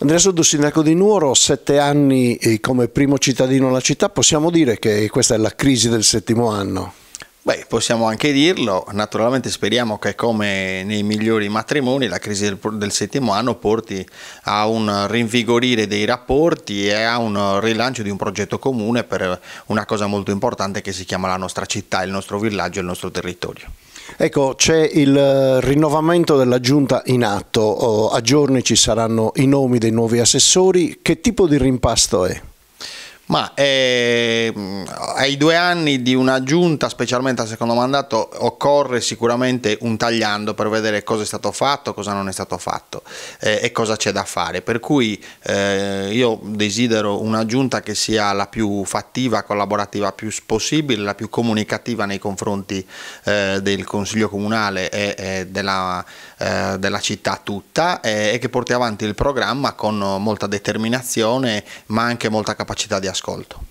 Andrea Soddu, sindaco di Nuoro, sette anni eh, come primo cittadino alla città, possiamo dire che questa è la crisi del settimo anno? Beh, possiamo anche dirlo, naturalmente speriamo che come nei migliori matrimoni la crisi del, del, settimo anno porti a un rinvigorire dei rapporti e a un rilancio di un progetto comune per una cosa molto importante che si chiama la nostra città, il nostro villaggio e il nostro territorio. Ecco, c'è il rinnovamento della giunta in atto, oh, a giorni ci saranno i nomi dei nuovi assessori, che tipo di rimpasto è? Ma eh, ai due anni di una giunta, specialmente al secondo mandato, occorre sicuramente un tagliando per vedere cosa è stato fatto, cosa non è stato fatto eh, e cosa c'è da fare. Per cui eh, io desidero una giunta che sia la più fattiva, collaborativa più possibile, la più comunicativa nei confronti eh, del Consiglio Comunale e, e eh, della eh, della città tutta e, eh, e che porti avanti il programma con molta determinazione ma anche molta capacità di ascolto.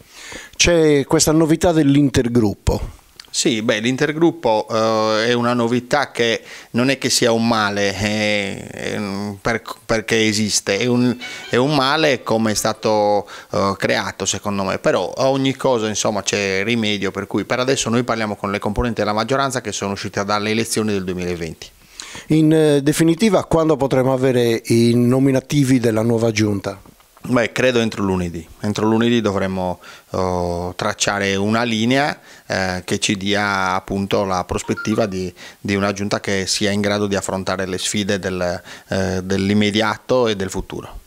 C'è questa novità dell'intergruppo. Sì, beh, l'intergruppo eh, è una novità che non è che sia un male eh, eh, per, perché esiste, è un, è un, male come è stato eh, creato secondo me, però a ogni cosa insomma c'è rimedio per cui per adesso noi parliamo con le componenti della maggioranza che sono uscite dalle elezioni del 2020. In eh, definitiva, quando potremo avere i nominativi della nuova giunta? Beh, credo entro lunedì. Entro lunedì dovremo oh, tracciare una linea eh, che ci dia appunto la prospettiva di, di, una giunta che sia in grado di affrontare le sfide del, eh, dell'immediato e del futuro.